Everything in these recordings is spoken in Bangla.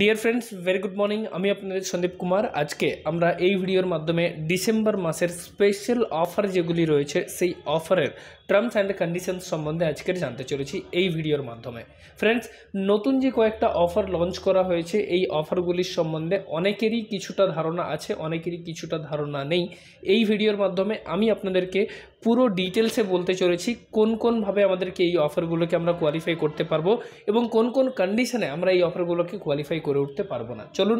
deer friends very good morning আমি আপনাদের সন্দীপ কুমার আজকে আমরা এই ভিডিওর মাধ্যমে ডিসেম্বর মাসের স্পেশাল অফার যেগুলি রয়েছে সেই অফারের টার্মস অ্যান্ড কন্ডিশনস সম্বন্ধে আজকের জানতে চলেছি এই ভিডিওর মাধ্যমে ফ্রেন্ডস নতুন যে কয়েকটা অফার লঞ্চ করা হয়েছে এই অফারগুলির সম্বন্ধে অনেকেরই কিছুটা ধারণা আছে অনেকেরই কিছুটা ধারণা নেই এই ভিডিওর মাধ্যমে আমি আপনাদেরকে পুরো ডিটেলসে বলতে চলেছি কোন কোনভাবে আমাদেরকে এই অফারগুলোকে আমরা কোয়ালিফাই করতে পারবো এবং কোন কোন কন্ডিশনে আমরা এই অফারগুলোকে কোয়ালিফাই করে উঠতে পারবো না চলুন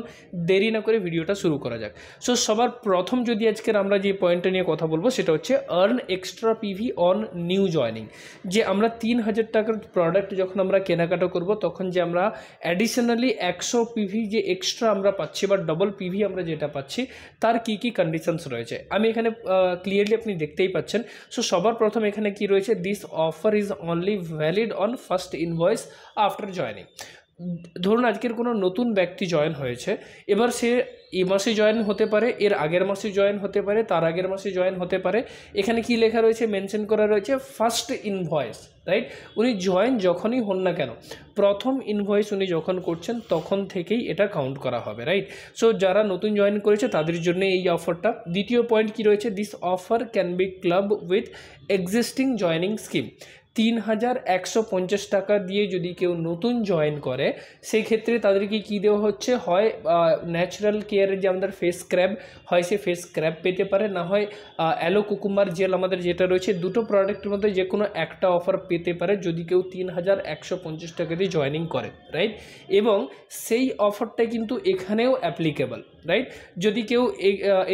দেরি না করে ভিডিওটা শুরু করা যাক সো সবার প্রথম যদি আজকের আমরা যে পয়েন্টটা নিয়ে কথা বলবো সেটা হচ্ছে earn extra PV on new joining যে আমরা তিন হাজার টাকার প্রোডাক্ট যখন আমরা কেনাকাটা করব তখন যে আমরা অ্যাডিশনালি একশো পিভি যে এক্সট্রা আমরা পাচ্ছি বা ডবল পিভি আমরা যেটা পাচ্ছি তার কি কি কন্ডিশনস রয়েছে আমি এখানে ক্লিয়ারলি আপনি দেখতেই পাচ্ছেন সো সবার প্রথম এখানে কি রয়েছে this offer is only valid on first invoice after joining ধরুন আজকের কোনো নতুন ব্যক্তি জয়েন হয়েছে এবার সে এ মাসে জয়েন হতে পারে এর আগের মাসে জয়েন হতে পারে তার আগের মাসে জয়েন হতে পারে এখানে কি লেখা রয়েছে মেনশন করা রয়েছে ফার্স্ট ইনভয়েস রাইট উনি জয়েন যখনই হন না কেন প্রথম ইনভয়েস উনি যখন করছেন তখন থেকেই এটা কাউন্ট করা হবে রাইট সো যারা নতুন জয়েন করেছে তাদের জন্য এই অফারটা দ্বিতীয় পয়েন্ট কি রয়েছে this offer can be club with existing joining scheme তিন হাজার একশো পঞ্চাশ টাকা দিয়ে যদি কেউ নতুন জয়েন করে সেই ক্ষেত্রে তাদেরকে কী দেওয়া হচ্ছে হয় ন্যাচারাল কেয়ারের যে আমাদের ফেস স্ক্র্যাব হয় সে ফেস স্ক্র্যাব পেতে পারে না হয় অ্যালো কুকুমার জেল আমাদের যেটা রয়েছে দুটো প্রোডাক্টের মধ্যে যে কোনো একটা অফার পেতে পারে যদি কেউ তিন হাজার একশো পঞ্চাশ টাকা দিয়ে জয়েনিং করে রাইট এবং সেই অফারটা কিন্তু এখানেও অ্যাপ্লিকেবল রাইট যদি কেউ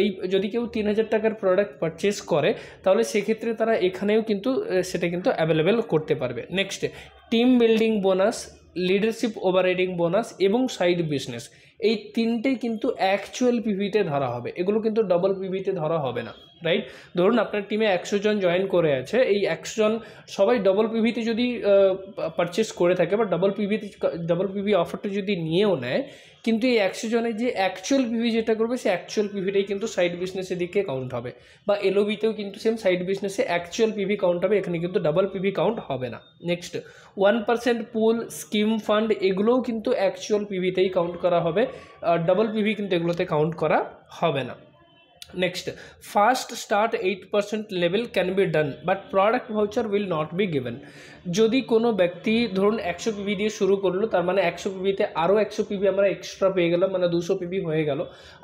এই যদি কেউ তিন হাজার টাকার প্রোডাক্ট পারচেস করে তাহলে সেক্ষেত্রে তারা এখানেও কিন্তু সেটা কিন্তু অ্যাভেলেবেল লেভেল করতে পারবে next team building bonus leadership overriding bonus এবং সাইড বিজনেস এই তিনটে কিন্তু অ্যাকচুয়াল পিভিতে ধরা হবে এগুলো কিন্তু ডবল পিভিতে ধরা হবে না রাইট ধরুন আপনার টিমে একশো জন জয়েন করে আছে এই একশো জন সবাই ডবল পিভিতে যদি পারচেস করে থাকে বা ডবল পিভিতে ডবল পিভি অফারটা যদি নিয়েও নেয় কিন্তু এই একশো জনের যে অ্যাকচুয়াল পিভি যেটা করবে সে অ্যাকচুয়াল পিভিটাই কিন্তু সাইড বিজনেসের দিকে কাউন্ট হবে বা এলওবিতেও কিন্তু সেম সাইড বিজনেসে অ্যাকচুয়াল পিভি কাউন্ট হবে এখানে কিন্তু ডাবল পিভি কাউন্ট হবে না next one percent pool scheme fund এগুলোও কিন্তু অ্যাকচুয়াল পিভিতেই কাউন্ট করা হবে ডাবল পিভি কিন্তু এগুলোতে কাউন্ট করা হবে না next fast start 8% level can be done but product voucher will not be given যদি কোনো ব্যক্তি ধরুন একশো পিবি দিয়ে শুরু করলো তার মানে একশো পিবিতে আরও একশো পিবি আমরা এক্সট্রা পেয়ে গেলাম মানে দুশো পিবি হয়ে গেল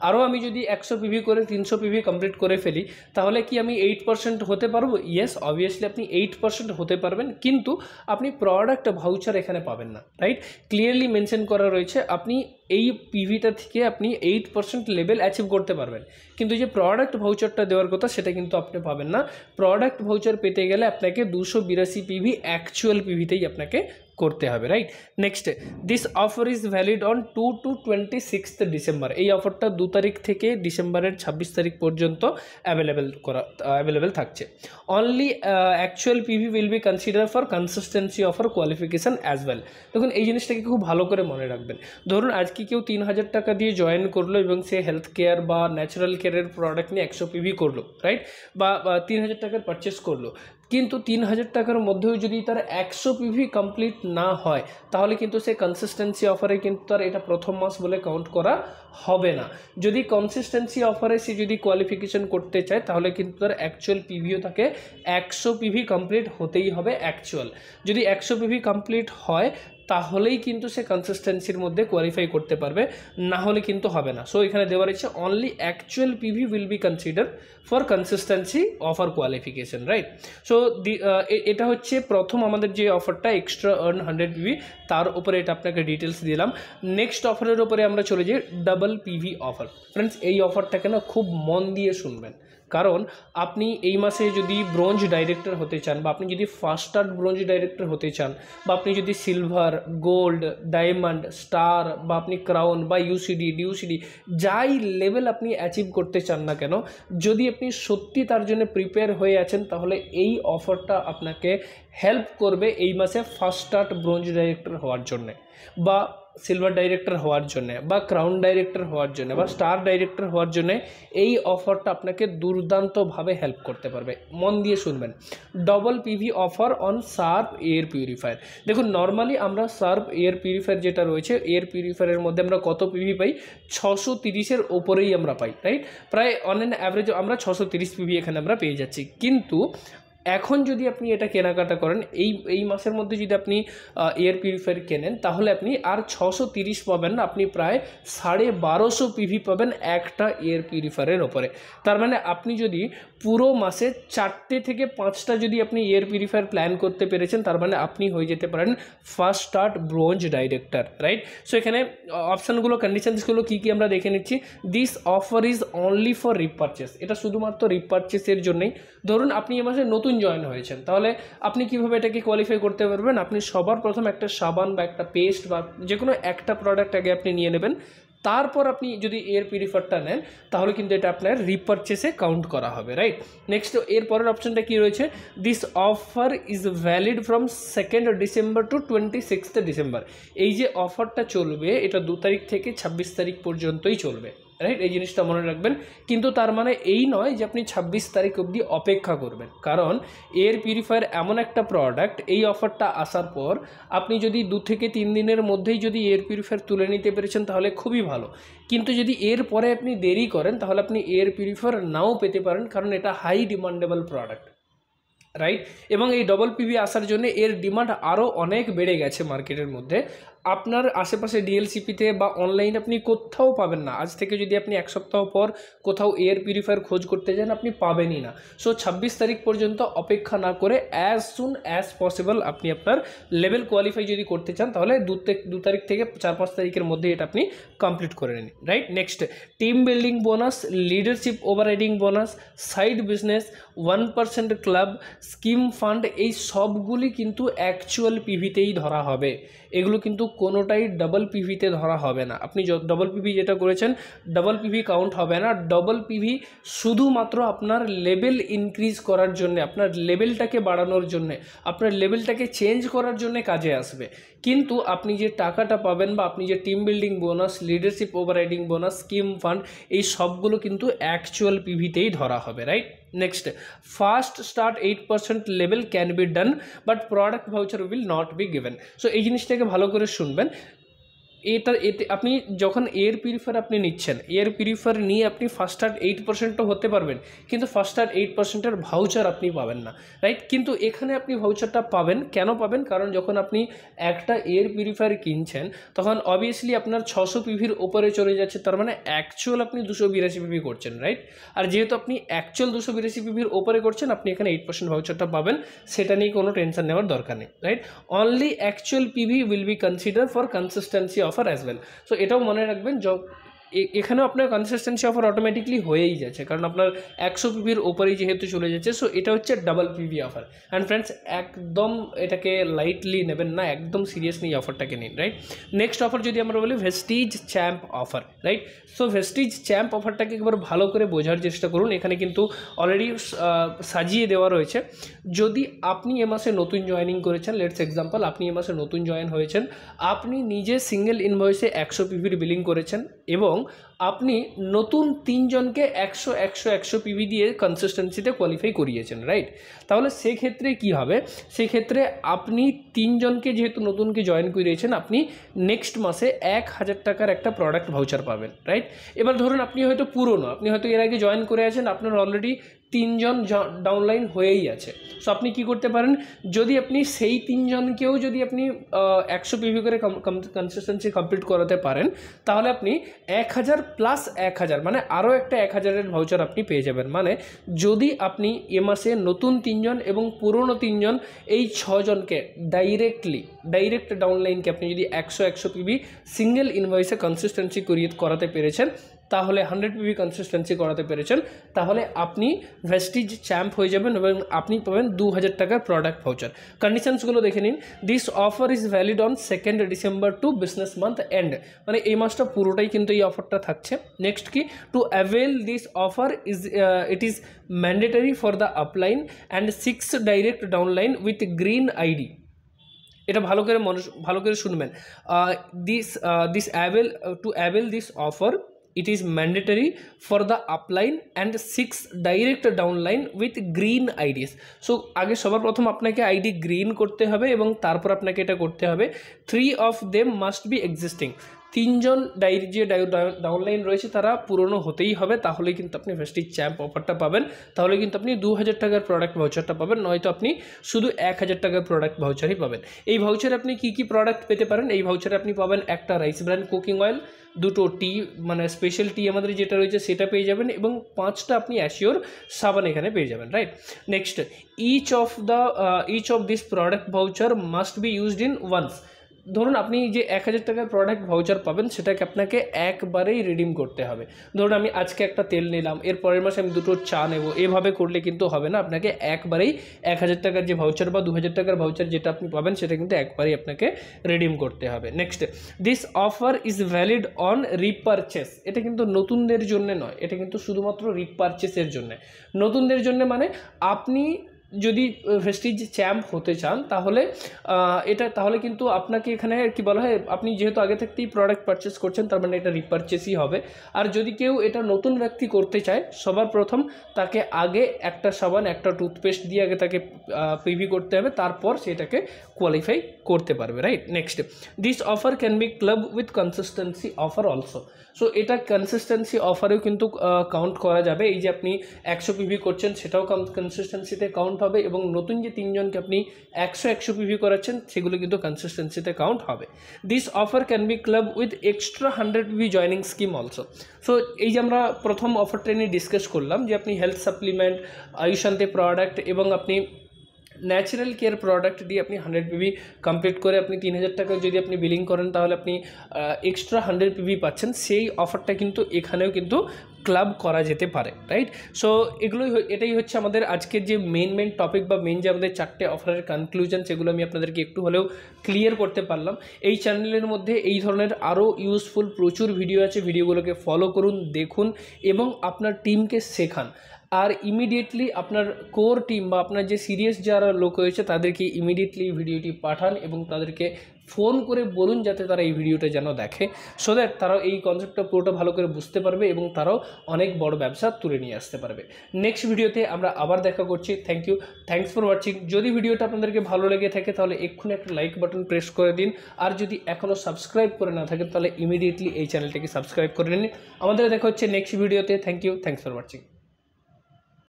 আরও আমি যদি একশো পিবি করে তিনশো পিবি কমপ্লিট করে ফেলি তাহলে কি আমি এইট পার্সেন্ট হতে পারবো ইয়েস অবভিয়াসলি আপনি এইট পার্সেন্ট হতে পারবেন কিন্তু আপনি প্রোডাক্ট ভাউচার এখানে পাবেন না রাইট ক্লিয়ারলি মেনশন করা রয়েছে আপনি এই পিভিটা থেকে আপনি এইট পার্সেন্ট লেভেল অ্যাচিভ করতে পারবেন কিন্তু যে প্রোডাক্ট ভাউচারটা দেওয়ার কথা সেটা কিন্তু আপনি পাবেন না প্রোডাক্ট ভাউচার পেতে গেলে আপনাকে দুশো বিরাশি পিভি অ্যাকচুয়াল পিভিতেই আপনাকে করতে হবে right next this offer is valid on to two twenty sixth December এই অফারটা দু তারিখ থেকে ডিসেম্বরের ছাব্বিশ তারিখ পর্যন্ত অ্যাভেলেবেল করা অ্যাভেলেবেল থাকছে only actual PV will be consider for consistency offer qualification as well দেখুন এই জিনিসটাকে খুব ভালো করে মনে রাখবেন ধরুন আজকে কেউ তিন হাজার টাকা দিয়ে জয়েন করলো এবং সে হেলথ কেয়ার বা ন্যাচারাল কেয়ারের প্রোডাক্ট নিয়ে একশো পিভি করলো রাইট বা তিন হাজার টাকার পারচেস করলো কিন্তু তিন হাজার টাকার মধ্যেও যদি তার একশো পিভি কমপ্লিট না হয় তাহলে কিন্তু সে কনসিস্টেন্সি অফারে কিন্তু তার এটা প্রথম মাস বলে কাউন্ট করা হবে না যদি কনসিস্টেন্সি অফারে সে যদি কোয়ালিফিকেশন করতে চায় তাহলে কিন্তু তার অ্যাকচুয়াল পিভিও তাকে একশো পিভি কমপ্লিট হতেই হবে অ্যাকচুয়াল যদি একশো পিভি কমপ্লিট হয় তাহলেই কিন্তু সে কনসিস্টেন্সির মধ্যে কোয়ালিফাই করতে পারবে না হলে কিন্তু হবে না সো এখানে দেওয়া রয়েছে only actual PV will be consider for consistency offer qualification right so এটা হচ্ছে প্রথম আমাদের যে অফারটা এক্সট্রা আর্ন হান্ড্রেড পিভি তার উপরে এটা আপনাকে ডিটেলস দিলাম নেক্সট অফারের উপরে আমরা চলে যাই ডাবল পিভি অফার ফ্রেন্ডস এই অফারটাকে না খুব মন দিয়ে শুনবেন কারণ আপনি এই মাসে যদি ব্রোঞ্জ ডাইরেক্টর হতে চান বা আপনি যদি ফার্স্ট স্টার ব্রোঞ্জ ডাইরেক্টর হতে চান বা আপনি যদি সিলভার গোল্ড ডায়মন্ড স্টার বা আপনি ক্রাউন বা ইউসিডি ডিউসিডি যাই লেভেল আপনি অ্যাচিভ করতে চান না কেন যদি আপনি সত্যি তার জন্য প্রিপেয়ার হয়ে আছেন তাহলে এই অফারটা আপনাকে হেল্প করবে এই মাসে ফার্স্ট স্টার্ট ব্রোঞ্জ ডাইরেক্টর হওয়ার জন্যে বা সিলভার ডাইরেক্টর হওয়ার জন্য বা ক্রাউন ডাইরেক্টর হওয়ার জন্য বা স্টার ডাইরেক্টর হওয়ার জন্য এই অফারটা আপনাকে দুর্দান্তভাবে হেল্প করতে পারবে মন দিয়ে শুনবেন double PV offer on Sharp air purifier দেখুন নর্মালি আমরা সার্প এয়ার পিউরিফায়ার যেটা রয়েছে এয়ার পিউরিফায়ারের মধ্যে আমরা কত পিভি পাই ছশো তিরিশের ওপরেই আমরা পাই রাইট প্রায় অন অ্যান অ্যাভারেজ আমরা ছশো তিরিশ পিভি এখানে আমরা পেয়ে যাচ্ছি কিন্তু এখন যদি আপনি এটা কেনাকাটা করেন এই এই মাসের মধ্যে যদি আপনি এয়ার পিউরিফায়ার কেনেন তাহলে আপনি আর ছশো তিরিশ পাবেন না আপনি প্রায় সাড়ে বারোশো পিভি পাবেন একটা এয়ার পিউরিফায়ারের ওপরে তার মানে আপনি যদি পুরো মাসে চারটে থেকে পাঁচটা যদি আপনি এয়ার পিউরিফায়ার প্ল্যান করতে পেরেছেন তার মানে আপনি হয়ে যেতে পারেন first start bronze director right so এখানে অপশানগুলো কন্ডিশনসগুলো কী কী আমরা দেখে নিচ্ছি this offer is only for repurchase এটা শুধুমাত্র রিপার্চেসের জন্যই ধরুন আপনি এ মাসে নতুন নতুন জয়েন হয়েছেন তাহলে আপনি কিভাবে এটাকে কোয়ালিফাই করতে পারবেন আপনি সবার প্রথম একটা সাবান বা একটা পেস্ট বা যে কোনো একটা প্রোডাক্ট আগে আপনি নিয়ে নেবেন তারপর আপনি যদি এয়ার পিউরিফারটা নেন তাহলে কিন্তু এটা আপনার রিপারচেসে কাউন্ট করা হবে রাইট নেক্সট এর পরের অপশনটা কী রয়েছে this offer is valid from second December to twenty sixth December এই যে অফারটা চলবে এটা দু তারিখ থেকে ছাব্বিশ তারিখ পর্যন্তই চলবে রাইট এই জিনিসটা মনে রাখবেন কিন্তু তার মানে এই নয় যে আপনি ২৬ তারিখ অবধি অপেক্ষা করবেন কারণ এয়ার পিউরিফায়ার এমন একটা প্রোডাক্ট এই অফারটা আসার পর আপনি যদি দু থেকে তিন দিনের মধ্যেই যদি এয়ার পিউরিফায়ার তুলে নিতে পেরেছেন তাহলে খুবই ভালো কিন্তু যদি এর পরে আপনি দেরি করেন তাহলে আপনি এয়ার পিউরিফায়ার নাও পেতে পারেন কারণ এটা হাই ডিমান্ডেবল প্রোডাক্ট রাইট এবং এই ডবল পিভি আসার জন্য এর ডিমান্ড আরও অনেক বেড়ে গেছে মার্কেটের মধ্যে আপনার আশেপাশে ডিএলসিপিতে বা অনলাইনে আপনি কোথাও পাবেন না আজ থেকে যদি আপনি এক সপ্তাহ পর কোথাও এয়ার পিউরিফায়ার খোঁজ করতে যান আপনি পাবেনই না সো ছাব্বিশ তারিখ পর্যন্ত অপেক্ষা না করে অ্যাজ সুন অ্যাজ পসিবল আপনি আপনার লেভেল কোয়ালিফাই যদি করতে চান তাহলে দু দু তারিখ থেকে চার পাঁচ তারিখের মধ্যে এটা আপনি কমপ্লিট করে নিন right next team building bonus leadership over bonus side business one percent club scheme fund এই সবগুলি কিন্তু অ্যাকচুয়াল পিভিতেই ধরা হবে এগুলো কিন্তু কোনোটাই ডাবল পিভিতে ধরা হবে না আপনি ডবল পিভি যেটা করেছেন ডবল পিভি কাউন্ট হবে না ডবল পিভি শুধুমাত্র আপনার লেভেল ইনক্রিজ করার জন্য আপনার লেভেলটাকে বাড়ানোর জন্য আপনার লেভেলটাকে চেঞ্জ করার জন্য কাজে আসবে কিন্তু আপনি যে টাকাটা পাবেন বা আপনি যে team building bonus leadership riding bonus scheme fund এই সবগুলো কিন্তু অ্যাকচুয়াল পিভিতেই ধরা হবে right next fast start eight percent level can be done but product voucher will not be given so यही जिसटा के भलोक सुनबें এটা এতে আপনি যখন এয়ার পিউরিফায়ার আপনি নিচ্ছেন এয়ার পিউরিফায়ার নিয়ে আপনি ফার্স্ট আর এইট পার্সেন্টও হতে পারবেন কিন্তু ফার্স্ট আর এইট পার্সেন্টের ভাউচার আপনি পাবেন না রাইট কিন্তু এখানে আপনি ভাউচারটা পাবেন কেন পাবেন কারণ যখন আপনি একটা এয়ার পিউরিফায়ার কিনছেন তখন অবভিয়াসলি আপনার ছশো পিভির ওপরে চলে যাচ্ছে তার মানে অ্যাকচুয়াল আপনি দুশো বিরাশি পিভি করছেন রাইট আর যেহেতু আপনি অ্যাকচুয়াল দুশো বিরাশি পিভির ওপরে করছেন আপনি এখানে এইট পার্সেন্ট ভাউচারটা পাবেন সেটা নিয়ে কোনো টেনশন নেওয়ার দরকার নেই right only actual PV will be consider for consistency of offer as well so এটাও মনে রাখবেন জব এখানেও আপনার কনসিস্টেন্সি অফার অটোমেটিকলি হয়েই যাচ্ছে কারণ আপনার একশো পিভির ওপরেই যেহেতু চলে যাচ্ছে সো এটা হচ্ছে double PV offer and friends একদম এটাকে লাইটলি নেবেন না একদম সিরিয়াসলি এই অফারটাকে নিন রাইট নেক্সট অফার যদি আমরা বলি Vestige champ offer right so Vestige champ অফারটাকে একবার ভালো করে বোঝার চেষ্টা করুন এখানে কিন্তু অলরেডি সাজিয়ে দেওয়া রয়েছে যদি আপনি এ মাসে নতুন জয়নিং করেছেন লেটস এক্সাম্পল আপনি এ মাসে নতুন জয়েন হয়েছেন আপনি নিজে সিঙ্গেল ইনভয়েসে একশো পিভির বিলিং করেছেন এবং এবং আপনি নতুন তিনজনকে একশো একশো একশো পিভি দিয়ে কনসিস্টেন্সিতে কোয়ালিফাই করিয়েছেন রাইট তাহলে সেক্ষেত্রে কি হবে সেক্ষেত্রে আপনি তিনজনকে যেহেতু নতুনকে জয়েন করিয়েছেন আপনি নেক্সট মাসে এক হাজার টাকার একটা প্রোডাক্ট ভাউচার পাবেন রাইট এবার ধরুন আপনি হয়তো পুরনো আপনি হয়তো এর আগে জয়েন করে আছেন আপনার অলরেডি তিনজন ডাউনলাইন হয়েই আছে সো আপনি কি করতে পারেন যদি আপনি সেই তিনজনকেও যদি আপনি একশো পিভি করে কনসিস্টেন্সি কমপ্লিট করাতে পারেন তাহলে আপনি এক হাজার প্লাস এক হাজার মানে আরও একটা এক হাজারের ভাউচার আপনি পেয়ে যাবেন মানে যদি আপনি এ মাসে নতুন তিনজন এবং পুরনো তিনজন এই ছজনকে ডাইরেক্টলি ডাইরেক্ট ডাউনলাইনকে আপনি যদি একশো একশো পিভি সিঙ্গেল ইনভয়েসে কনসিস্টেন্সি করিয়ে করাতে পেরেছেন তাহলে হান্ড্রেড পিবি কনসিস্টেন্সি করাতে পেরেছেন তাহলে আপনি ভেস্টিজ চ্যাম্প হয়ে যাবেন এবং আপনি পাবেন দু হাজার টাকার প্রোডাক্ট ভাউচার কন্ডিশনসগুলো দেখে নিন this offer is valid on second December to business month end মানে এই মাসটা পুরোটাই কিন্তু এই অফারটা থাকছে নেক্সট কি to avail this offer is it is mandatory for the upline and six direct downline with green ID এটা ভালো করে মানুষ ভালো করে শুনবেন this this avail to avail this offer it is mandatory for the upline and six direct downline with green IDs so আগে সবার প্রথম আপনাকে আইডি গ্রিন করতে হবে এবং তারপর আপনাকে এটা করতে হবে three of them must be existing তিনজন ডায়েরি যে ডাউনলাইন রয়েছে তারা পুরনো হতেই হবে তাহলে কিন্তু আপনি ভেস্টিজ চ্যাম্প অফারটা পাবেন তাহলে কিন্তু আপনি দু হাজার টাকার প্রোডাক্ট ভাউচারটা পাবেন নয়তো আপনি শুধু এক হাজার টাকার প্রোডাক্ট ভাউচারই পাবেন এই ভাউচারে আপনি কি কি প্রোডাক্ট পেতে পারেন এই ভাউচারে আপনি পাবেন একটা রাইস ব্র্যান্ড কুকিং অয়েল দুটো টি মানে স্পেশাল টি আমাদের যেটা রয়েছে সেটা পেয়ে যাবেন এবং পাঁচটা আপনি অ্যাশিওর সাবান এখানে পেয়ে যাবেন right next each of the each of this product voucher must be used in once ধরুন আপনি যে এক হাজার টাকার প্রোডাক্ট ভাউচার পাবেন সেটাকে আপনাকে একবারেই রিডিম করতে হবে ধরুন আমি আজকে একটা তেল নিলাম এর পরের মাসে আমি দুটো চা নেব এভাবে করলে কিন্তু হবে না আপনাকে একবারেই এক হাজার টাকার যে ভাউচার বা দু হাজার টাকার ভাউচার যেটা আপনি পাবেন সেটা কিন্তু একবারেই আপনাকে রিডিম করতে হবে next this offer is valid on repurchase এটা কিন্তু নতুনদের জন্য নয় এটা কিন্তু শুধুমাত্র রিপারচেসের জন্য নতুনদের জন্য মানে আপনি যদি ভেস্টিজ চ্যাম্প হতে চান তাহলে এটা তাহলে কিন্তু আপনাকে এখানে কি বলা হয় আপনি যেহেতু আগে থাকতেই প্রোডাক্ট পারচেস করছেন তার মানে এটা রিপারচেসই হবে আর যদি কেউ এটা নতুন ব্যক্তি করতে চায় সবার প্রথম তাকে আগে একটা সাবান একটা টুথপেস্ট দিয়ে আগে তাকে পিভি করতে হবে তারপর সেটাকে কোয়ালিফাই করতে পারবে right next this offer can be club with consistency offer also so এটা কনসিস্টেন্সি অফারেও কিন্তু কাউন্ট করা যাবে এই যে আপনি একশো পিভি করছেন সেটাও কনসিস্টেন্সিতে কাউন্ট কাউন্ট হবে এবং নতুন যে তিনজনকে আপনি একশো একশো পিভি করাচ্ছেন সেগুলো কিন্তু কনসিস্টেন্সিতে কাউন্ট হবে this offer can be club with extra hundred PV joining scheme also so এই যে আমরা প্রথম অফারটা নিয়ে ডিসকাস করলাম যে আপনি হেলথ সাপ্লিমেন্ট আয়ুশান্তি প্রোডাক্ট এবং আপনি ন্যাচারাল কেয়ার প্রোডাক্ট দিয়ে আপনি হান্ড্রেড পিভি কমপ্লিট করে আপনি তিন হাজার টাকা যদি আপনি বিলিং করেন তাহলে আপনি এক্সট্রা হান্ড্রেড পিভি পাচ্ছেন সেই অফারটা কিন্তু এখানেও কিন্তু ক্লাব করা যেতে পারে রাইট সো এগুলোই এটাই হচ্ছে আমাদের আজকের যে মেন মেন টপিক বা মেন যে আমাদের চারটে অফারের কনক্লুশন সেগুলো আমি আপনাদেরকে একটু হলেও ক্লিয়ার করতে পারলাম এই চ্যানেলের মধ্যে এই ধরনের আরও ইউজফুল প্রচুর ভিডিও আছে ভিডিওগুলোকে ফলো করুন দেখুন এবং আপনার টিমকে শেখান আর ইমিডিয়েটলি আপনার কোর টিম বা আপনার যে সিরিয়াস যারা লোক রয়েছে তাদেরকে ইমিডিয়েটলি ভিডিওটি পাঠান এবং তাদেরকে ফোন করে বলুন যাতে তারা এই ভিডিওটা যেন দেখে সো দ্যাট তারাও এই কনসেপ্টটা পুরোটা ভালো করে বুঝতে পারবে এবং তারাও অনেক বড় ব্যবসা তুলে নিয়ে আসতে পারবে নেক্সট ভিডিওতে আমরা আবার দেখা করছি thank you thanks for watching যদি ভিডিওটা আপনাদেরকে ভালো লেগে থাকে তাহলে এক্ষুনি একটা লাইক বাটন প্রেস করে দিন আর যদি এখনও সাবস্ক্রাইব করে না থাকেন তাহলে ইমিডিয়েটলি এই চ্যানেলটাকে সাবস্ক্রাইব করে নিন আমাদের দেখা হচ্ছে নেক্সট ভিডিওতে thank you thanks for watching